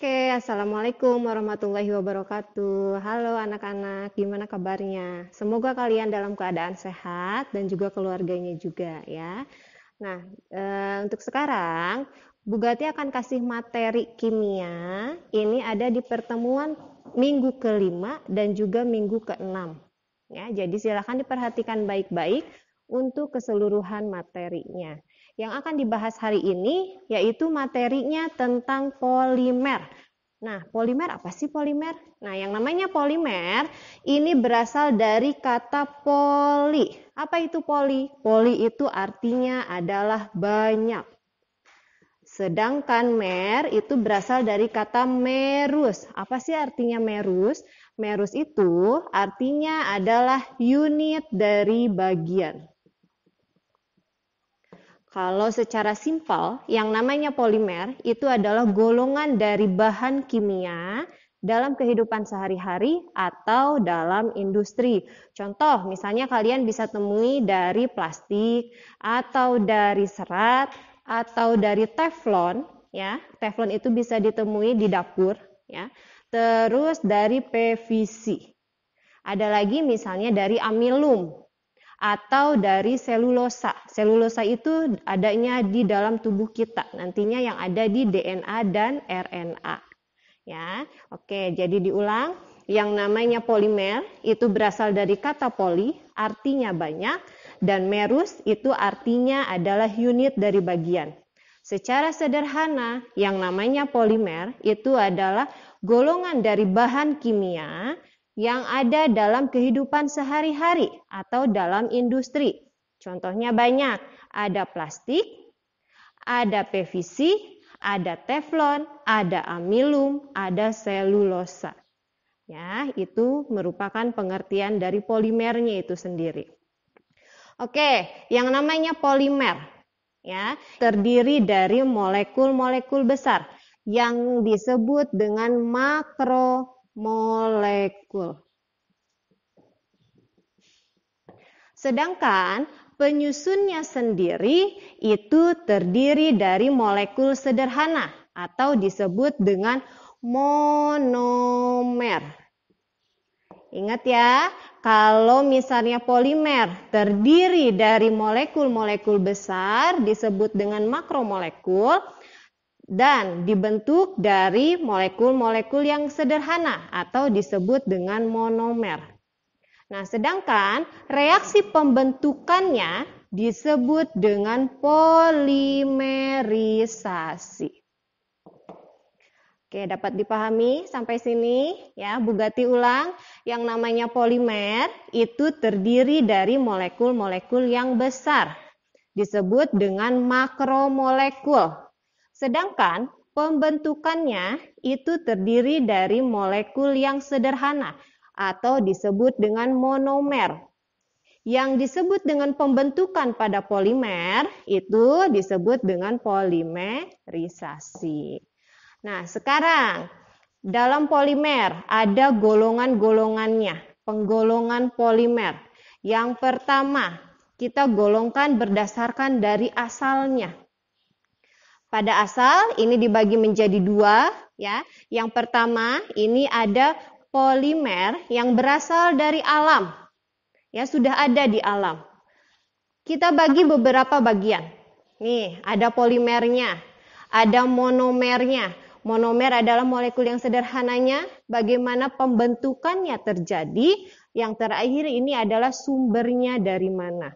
Oke, Assalamualaikum warahmatullahi wabarakatuh. Halo anak-anak, gimana kabarnya? Semoga kalian dalam keadaan sehat dan juga keluarganya juga ya. Nah, e, untuk sekarang, Bu akan kasih materi kimia. Ini ada di pertemuan minggu kelima dan juga minggu keenam. Ya, jadi silahkan diperhatikan baik-baik untuk keseluruhan materinya yang akan dibahas hari ini yaitu materinya tentang polimer. Nah, polimer apa sih polimer? Nah, yang namanya polimer ini berasal dari kata poli. Apa itu poli? Poli itu artinya adalah banyak. Sedangkan mer itu berasal dari kata merus. Apa sih artinya merus? Merus itu artinya adalah unit dari bagian. Kalau secara simpel, yang namanya polimer itu adalah golongan dari bahan kimia dalam kehidupan sehari-hari atau dalam industri. Contoh, misalnya kalian bisa temui dari plastik atau dari serat atau dari teflon, ya. Teflon itu bisa ditemui di dapur, ya. Terus dari PVC. Ada lagi misalnya dari amilum atau dari selulosa. Selulosa itu adanya di dalam tubuh kita, nantinya yang ada di DNA dan RNA. Ya, oke, jadi diulang, yang namanya polimer itu berasal dari kata poli, artinya banyak, dan merus itu artinya adalah unit dari bagian. Secara sederhana, yang namanya polimer itu adalah golongan dari bahan kimia yang ada dalam kehidupan sehari-hari atau dalam industri. Contohnya banyak, ada plastik, ada PVC, ada teflon, ada amilum, ada selulosa. Ya, itu merupakan pengertian dari polimernya itu sendiri. Oke, yang namanya polimer ya, terdiri dari molekul-molekul besar yang disebut dengan makro molekul. Sedangkan penyusunnya sendiri itu terdiri dari molekul sederhana atau disebut dengan monomer. Ingat ya, kalau misalnya polimer terdiri dari molekul-molekul besar disebut dengan makromolekul, dan dibentuk dari molekul-molekul yang sederhana atau disebut dengan monomer. Nah, sedangkan reaksi pembentukannya disebut dengan polimerisasi. Oke, dapat dipahami sampai sini ya. Bugati ulang, yang namanya polimer itu terdiri dari molekul-molekul yang besar disebut dengan makromolekul Sedangkan pembentukannya itu terdiri dari molekul yang sederhana atau disebut dengan monomer. Yang disebut dengan pembentukan pada polimer itu disebut dengan polimerisasi. Nah, sekarang dalam polimer ada golongan-golongannya, penggolongan polimer. Yang pertama, kita golongkan berdasarkan dari asalnya. Pada asal ini dibagi menjadi dua, ya. Yang pertama ini ada polimer yang berasal dari alam, ya sudah ada di alam. Kita bagi beberapa bagian. Nih ada polimernya, ada monomernya. Monomer adalah molekul yang sederhananya, bagaimana pembentukannya terjadi. Yang terakhir ini adalah sumbernya dari mana.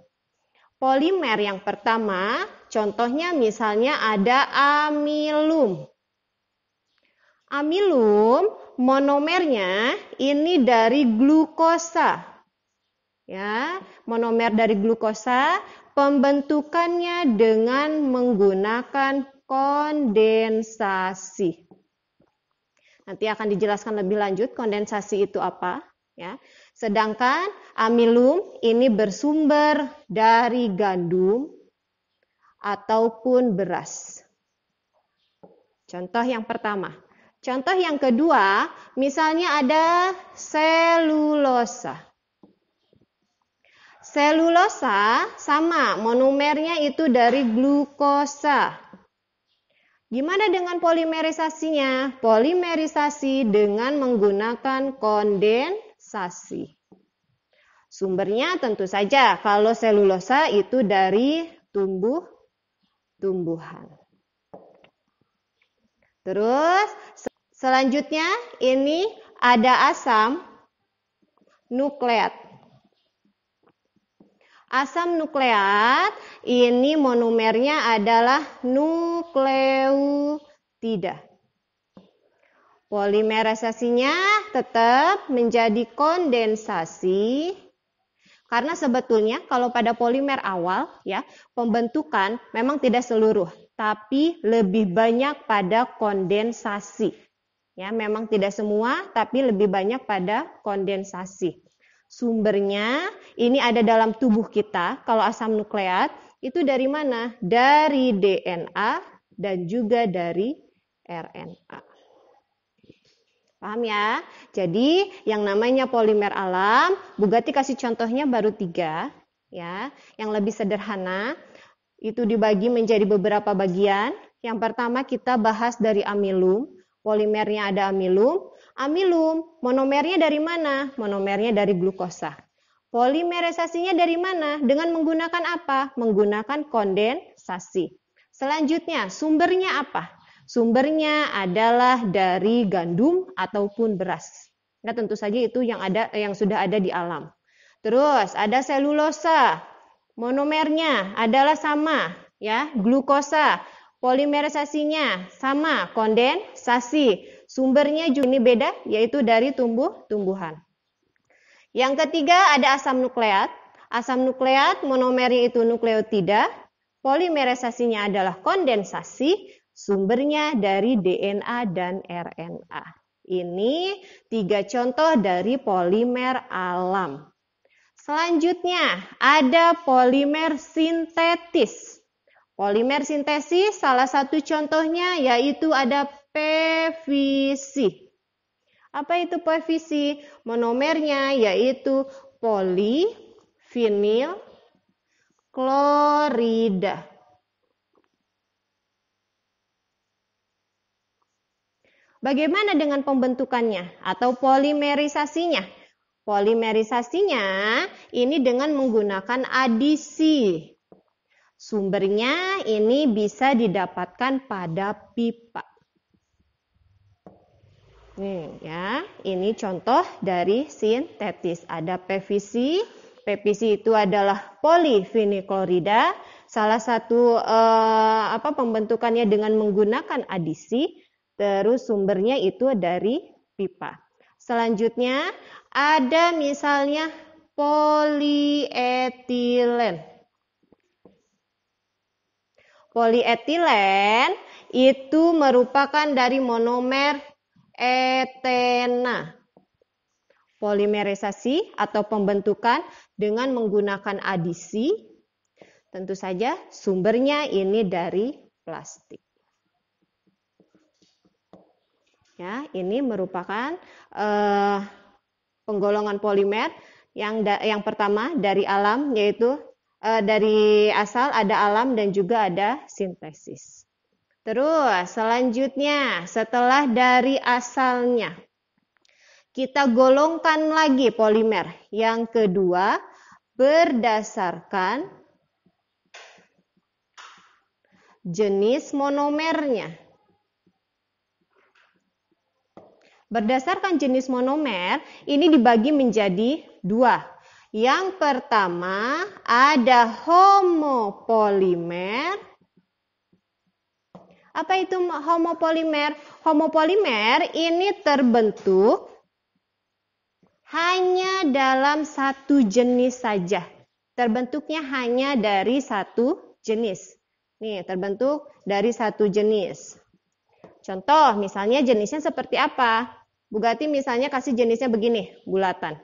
Polimer yang pertama, contohnya misalnya ada amilum. Amilum monomernya ini dari glukosa. Ya, monomer dari glukosa pembentukannya dengan menggunakan kondensasi. Nanti akan dijelaskan lebih lanjut kondensasi itu apa, ya. Sedangkan amilum ini bersumber dari gandum ataupun beras. Contoh yang pertama. Contoh yang kedua, misalnya ada selulosa. Selulosa sama, monomernya itu dari glukosa. Gimana dengan polimerisasinya? Polimerisasi dengan menggunakan konden sasi. Sumbernya tentu saja kalau selulosa itu dari tumbuh tumbuhan. Terus selanjutnya ini ada asam nukleat. Asam nukleat ini monomernya adalah nukleotida. Polimerisasinya tetap menjadi kondensasi karena sebetulnya kalau pada polimer awal ya pembentukan memang tidak seluruh tapi lebih banyak pada kondensasi. Ya, memang tidak semua tapi lebih banyak pada kondensasi. Sumbernya ini ada dalam tubuh kita kalau asam nukleat itu dari mana? Dari DNA dan juga dari RNA. Paham ya? Jadi yang namanya polimer alam, Bugatti kasih contohnya baru tiga, ya. Yang lebih sederhana itu dibagi menjadi beberapa bagian. Yang pertama kita bahas dari amilum, polimernya ada amilum. Amilum, monomernya dari mana? Monomernya dari glukosa. Polimerisasinya dari mana? Dengan menggunakan apa? Menggunakan kondensasi. Selanjutnya, sumbernya apa? Sumbernya adalah dari gandum ataupun beras. Nah, tentu saja itu yang ada yang sudah ada di alam. Terus ada selulosa. Monomernya adalah sama, ya. Glukosa, polimerisasinya sama, kondensasi. Sumbernya juga ini beda yaitu dari tumbuh-tumbuhan. Yang ketiga ada asam nukleat. Asam nukleat monomernya itu nukleotida, polimerisasinya adalah kondensasi, Sumbernya dari DNA dan RNA. Ini tiga contoh dari polimer alam. Selanjutnya ada polimer sintetis. Polimer sintesis salah satu contohnya yaitu ada PVC. Apa itu PVC? Monomernya yaitu polivinil klorida. Bagaimana dengan pembentukannya atau polimerisasinya? Polimerisasinya ini dengan menggunakan adisi. Sumbernya ini bisa didapatkan pada pipa. Nih ya, ini contoh dari sintetis. Ada PVC. PVC itu adalah polivinilklorida. Salah satu eh, apa pembentukannya dengan menggunakan adisi. Terus sumbernya itu dari pipa. Selanjutnya ada misalnya polietilen. Polietilen itu merupakan dari monomer etena. Polimerisasi atau pembentukan dengan menggunakan adisi. Tentu saja sumbernya ini dari plastik. Ya, ini merupakan eh, penggolongan polimer yang da, yang pertama dari alam yaitu eh, dari asal ada alam dan juga ada sintesis. Terus selanjutnya setelah dari asalnya kita golongkan lagi polimer yang kedua berdasarkan jenis monomernya. Berdasarkan jenis monomer, ini dibagi menjadi dua. Yang pertama ada homopolimer. Apa itu homopolimer? Homopolimer ini terbentuk hanya dalam satu jenis saja. Terbentuknya hanya dari satu jenis. Nih, terbentuk dari satu jenis. Contoh, misalnya jenisnya seperti apa? Bugatti misalnya kasih jenisnya begini, bulatan.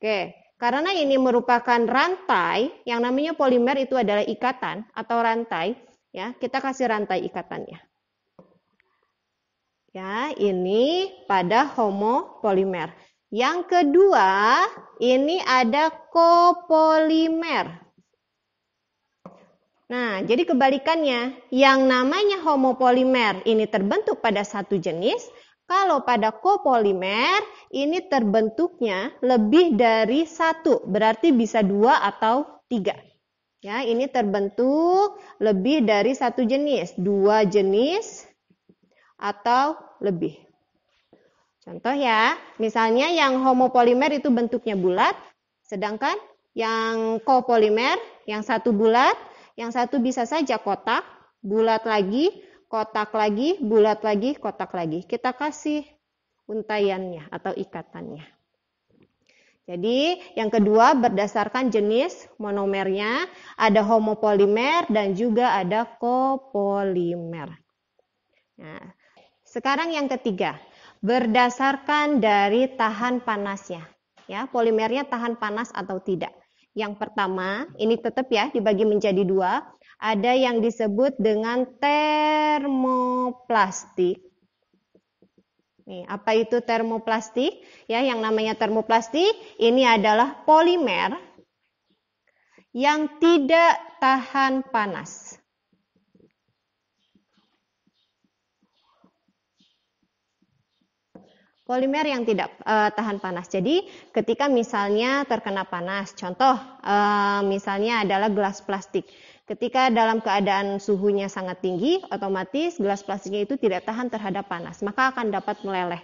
Oke, karena ini merupakan rantai, yang namanya polimer itu adalah ikatan atau rantai, ya. Kita kasih rantai ikatannya. Ya, ini pada homopolimer. Yang kedua, ini ada kopolimer. Nah, jadi kebalikannya, yang namanya homopolimer ini terbentuk pada satu jenis, kalau pada kopolimer, ini terbentuknya lebih dari satu, berarti bisa dua atau tiga. Ya, ini terbentuk lebih dari satu jenis, dua jenis atau lebih. Contoh ya, misalnya yang homopolimer itu bentuknya bulat, sedangkan yang kopolimer, yang satu bulat, yang satu bisa saja kotak, bulat lagi, kotak lagi, bulat lagi, kotak lagi. Kita kasih untaiannya atau ikatannya. Jadi yang kedua berdasarkan jenis monomernya ada homopolimer dan juga ada kopolimer. Nah, sekarang yang ketiga berdasarkan dari tahan panasnya. Ya, polimernya tahan panas atau tidak. Yang pertama, ini tetap ya dibagi menjadi dua. Ada yang disebut dengan termoplastik. Nih, apa itu termoplastik? Ya, yang namanya termoplastik ini adalah polimer yang tidak tahan panas. Polimer yang tidak uh, tahan panas. Jadi, ketika misalnya terkena panas, contoh uh, misalnya adalah gelas plastik. Ketika dalam keadaan suhunya sangat tinggi, otomatis gelas plastiknya itu tidak tahan terhadap panas, maka akan dapat meleleh.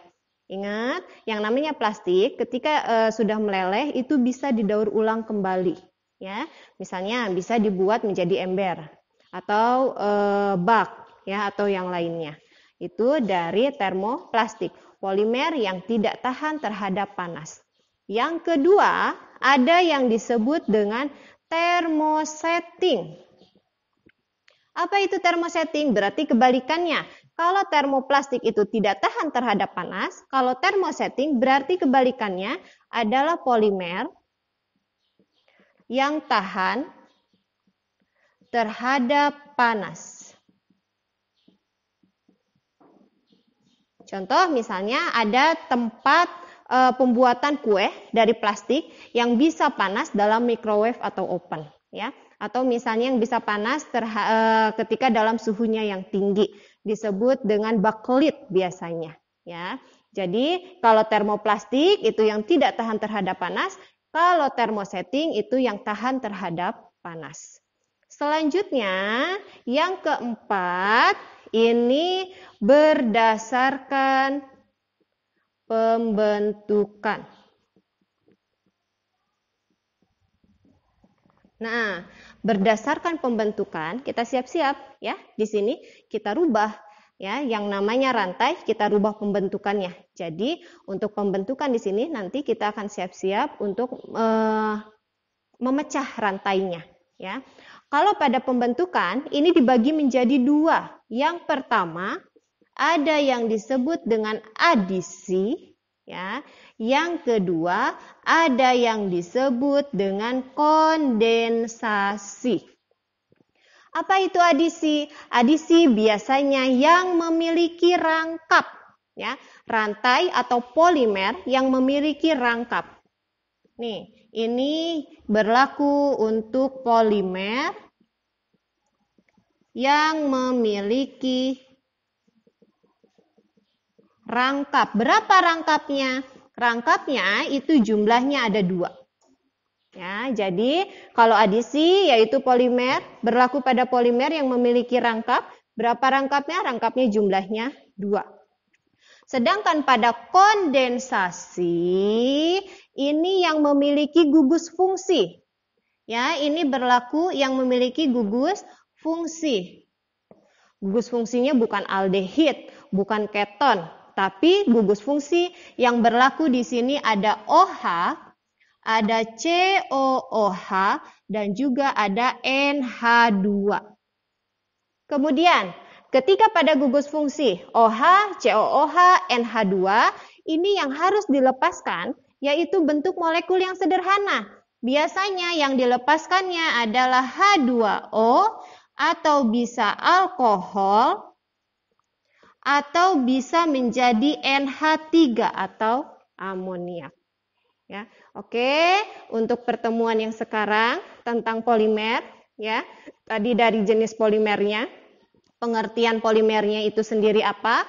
Ingat, yang namanya plastik ketika e, sudah meleleh itu bisa didaur ulang kembali, ya. Misalnya bisa dibuat menjadi ember atau e, bak, ya, atau yang lainnya. Itu dari termoplastik, polimer yang tidak tahan terhadap panas. Yang kedua, ada yang disebut dengan thermosetting apa itu termosetting? Berarti kebalikannya. Kalau termoplastik itu tidak tahan terhadap panas, kalau termosetting berarti kebalikannya adalah polimer yang tahan terhadap panas. Contoh misalnya ada tempat e, pembuatan kue dari plastik yang bisa panas dalam microwave atau oven, ya atau misalnya yang bisa panas terha- eh, ketika dalam suhunya yang tinggi disebut dengan bakelit biasanya ya. Jadi kalau termoplastik itu yang tidak tahan terhadap panas, kalau termosetting itu yang tahan terhadap panas. Selanjutnya yang keempat ini berdasarkan pembentukan. Nah, berdasarkan pembentukan kita siap-siap ya. Di sini kita rubah ya yang namanya rantai kita rubah pembentukannya. Jadi, untuk pembentukan di sini nanti kita akan siap-siap untuk eh, memecah rantainya ya. Kalau pada pembentukan ini dibagi menjadi dua. Yang pertama ada yang disebut dengan adisi Ya. Yang kedua, ada yang disebut dengan kondensasi. Apa itu adisi? Adisi biasanya yang memiliki rangkap, ya, rantai atau polimer yang memiliki rangkap. Nih, ini berlaku untuk polimer yang memiliki rangkap. Berapa rangkapnya? Rangkapnya itu jumlahnya ada dua. Ya, jadi kalau adisi yaitu polimer berlaku pada polimer yang memiliki rangkap, berapa rangkapnya? Rangkapnya jumlahnya dua. Sedangkan pada kondensasi ini yang memiliki gugus fungsi. Ya, ini berlaku yang memiliki gugus fungsi. Gugus fungsinya bukan aldehid, bukan keton, tapi gugus fungsi yang berlaku di sini ada OH, ada COOH, dan juga ada NH2. Kemudian, ketika pada gugus fungsi OH, COOH, NH2, ini yang harus dilepaskan yaitu bentuk molekul yang sederhana. Biasanya yang dilepaskannya adalah H2O atau bisa alkohol atau bisa menjadi NH3 atau amoniak. Ya, oke, untuk pertemuan yang sekarang tentang polimer ya. Tadi dari jenis polimernya, pengertian polimernya itu sendiri apa?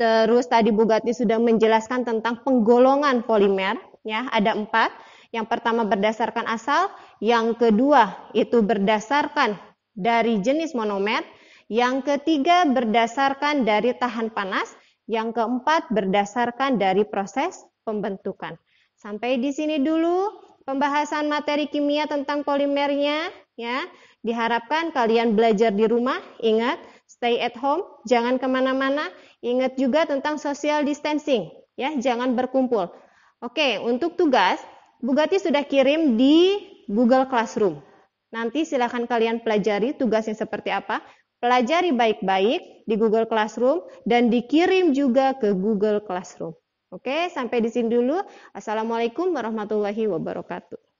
Terus tadi Bugatti sudah menjelaskan tentang penggolongan polimer ya, ada empat. Yang pertama berdasarkan asal, yang kedua itu berdasarkan dari jenis monomer, yang ketiga berdasarkan dari tahan panas. Yang keempat berdasarkan dari proses pembentukan. Sampai di sini dulu pembahasan materi kimia tentang polimernya ya. Diharapkan kalian belajar di rumah. Ingat, stay at home, jangan kemana-mana. Ingat juga tentang social distancing ya, jangan berkumpul. Oke, untuk tugas Bugati sudah kirim di Google Classroom. Nanti silahkan kalian pelajari tugasnya seperti apa pelajari baik-baik di Google Classroom dan dikirim juga ke Google Classroom. Oke, sampai di sini dulu. Assalamualaikum warahmatullahi wabarakatuh.